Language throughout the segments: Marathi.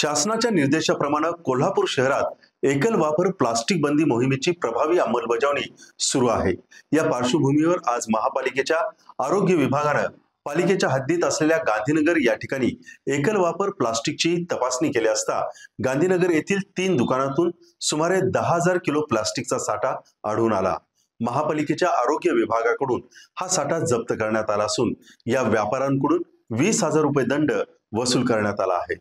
शासनाच्या निर्देशाप्रमाणे कोल्हापूर शहरात एकल वापर प्लास्टिक बंदी मोहिमेची प्रभावी अंमलबजावणी सुरू आहे या पार्श्वभूमीवर आज महापालिकेच्या आरोग्य विभागानं पालिकेच्या हद्दीत असलेल्या गांधीनगर या ठिकाणी एकल वापर प्लास्टिकची तपासणी केली असता गांधीनगर येथील तीन दुकानातून सुमारे दहा हजार किलो प्लास्टिकचा साठा आढळून आला महापालिकेच्या आरोग्य विभागाकडून हा साठा जप्त करण्यात आला असून या व्यापाऱ्यांकडून वीस हजार रुपये दंड वसूल करण्यात आला आहे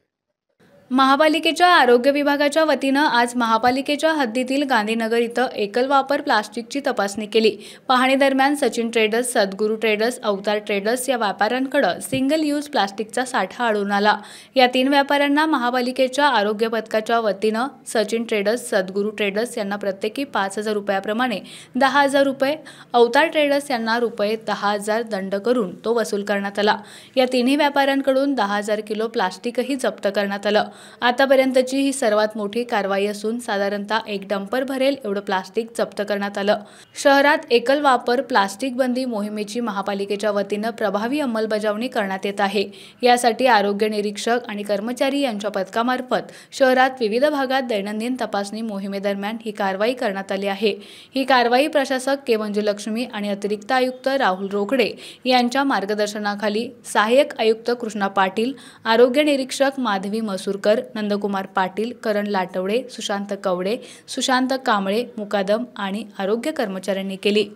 महापालिकेच्या आरोग्य विभागाच्या वतीनं आज महापालिकेच्या हद्दीतील गांधीनगर इथं एकल वापर प्लास्टिकची तपासणी केली पाहणीदरम्यान Sachin traders Sadguru traders Avatar traders या व्यापाऱ्यांकडं सिंगल यूज प्लास्टिकचा साठा आढळून आला या तीन व्यापाऱ्यांना महापालिकेच्या आरोग्य पथकाच्या वतीनं सचिन ट्रेडर्स सद्गुरू ट्रेडर्स यांना प्रत्येकी पाच हजार रुपयाप्रमाणे दहा हजार रुपये अवतार ट्रेडर्स यांना रुपये दहा हजार दंड करून तो वसूल करण्यात आला या तिन्ही व्यापाऱ्यांकडून दहा हजार किलो प्लास्टिकही जप्त करण्यात आलं आतापर्यंतची ही सर्वात मोठी कारवाई असून साधारणतः एक डंपर भरेल एवढं प्लास्टिक जप्त करण्यात आलं शहरात एकल वापर प्लास्टिक बंदी मोहिमेची महापालिकेच्या वतीनं प्रभावी अंमलबजावणी करण्यात येत आहे यासाठी आरोग्य निरीक्षक आणि कर्मचारी यांच्या पथकामार्फत शहरात विविध भागात दैनंदिन तपासणी मोहिमेदरम्यान ही कारवाई करण्यात आली आहे ही कारवाई प्रशासक के मंजुलक्ष्मी आणि अतिरिक्त आयुक्त राहुल रोकडे यांच्या मार्गदर्शनाखाली सहाय्यक आयुक्त कृष्णा पाटील आरोग्य निरीक्षक माधवी मसूरकर नंदकुमार पाटील करण लाटवडे सुशांत कवडे सुशांत कांबळे मुकादम आणि आरोग्य कर्मचाऱ्यांनी केली